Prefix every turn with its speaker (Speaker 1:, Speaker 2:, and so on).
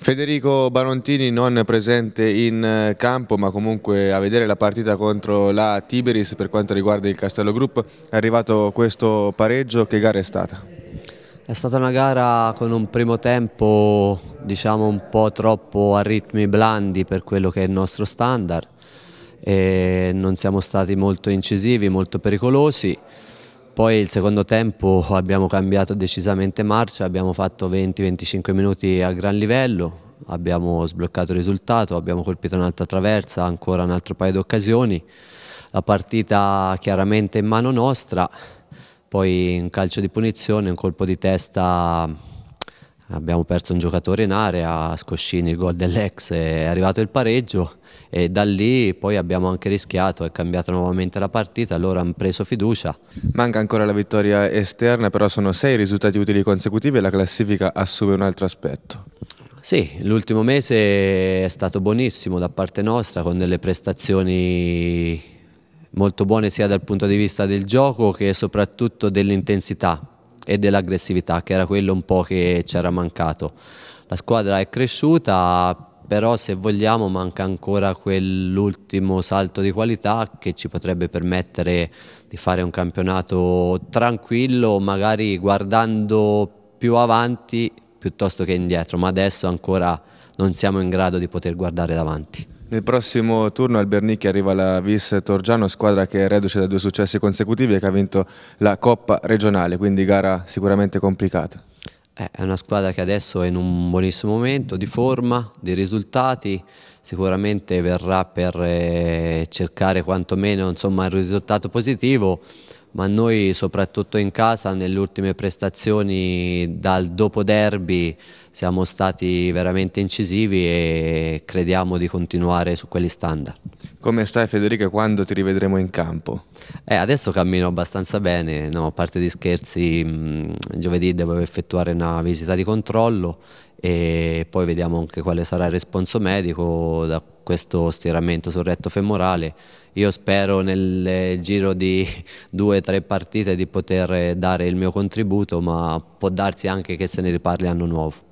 Speaker 1: Federico Barontini non presente in eh, campo ma comunque a vedere la partita contro la Tiberis per quanto riguarda il Castello Group è arrivato questo pareggio, che gara è stata?
Speaker 2: È stata una gara con un primo tempo diciamo un po' troppo a ritmi blandi per quello che è il nostro standard e non siamo stati molto incisivi, molto pericolosi poi il secondo tempo abbiamo cambiato decisamente marcia, abbiamo fatto 20-25 minuti a gran livello, abbiamo sbloccato il risultato, abbiamo colpito un'altra traversa, ancora un altro paio di occasioni, la partita chiaramente in mano nostra, poi un calcio di punizione, un colpo di testa abbiamo perso un giocatore in area, Scoscini il gol dell'ex, è arrivato il pareggio e da lì poi abbiamo anche rischiato, è cambiata nuovamente la partita, allora hanno preso fiducia. Manca ancora
Speaker 1: la vittoria esterna, però sono sei risultati utili consecutivi e la classifica assume un altro aspetto.
Speaker 2: Sì, l'ultimo mese è stato buonissimo da parte nostra con delle prestazioni molto buone sia dal punto di vista del gioco che soprattutto dell'intensità e dell'aggressività, che era quello un po' che c'era mancato. La squadra è cresciuta, però se vogliamo manca ancora quell'ultimo salto di qualità che ci potrebbe permettere di fare un campionato tranquillo, magari guardando più avanti piuttosto che indietro, ma adesso ancora non siamo in grado di poter guardare davanti.
Speaker 1: Nel prossimo turno al Bernicchi arriva la Vis Torgiano, squadra che è reduce da due successi consecutivi e che ha vinto la Coppa regionale, quindi gara sicuramente complicata.
Speaker 2: Eh, è una squadra che adesso è in un buonissimo momento di forma, di risultati, sicuramente verrà per eh, cercare quantomeno insomma, il risultato positivo ma noi soprattutto in casa nelle ultime prestazioni dal dopo derby siamo stati veramente incisivi e crediamo di continuare su quegli standard. Come stai Federica quando ti rivedremo in campo? Eh, adesso cammino abbastanza bene, no, a parte di scherzi, mh, giovedì devo effettuare una visita di controllo e poi vediamo anche quale sarà il responso medico da questo stiramento sul retto femorale. Io spero nel giro di due o tre partite di poter dare il mio contributo, ma può darsi anche che se ne riparli anno nuovo.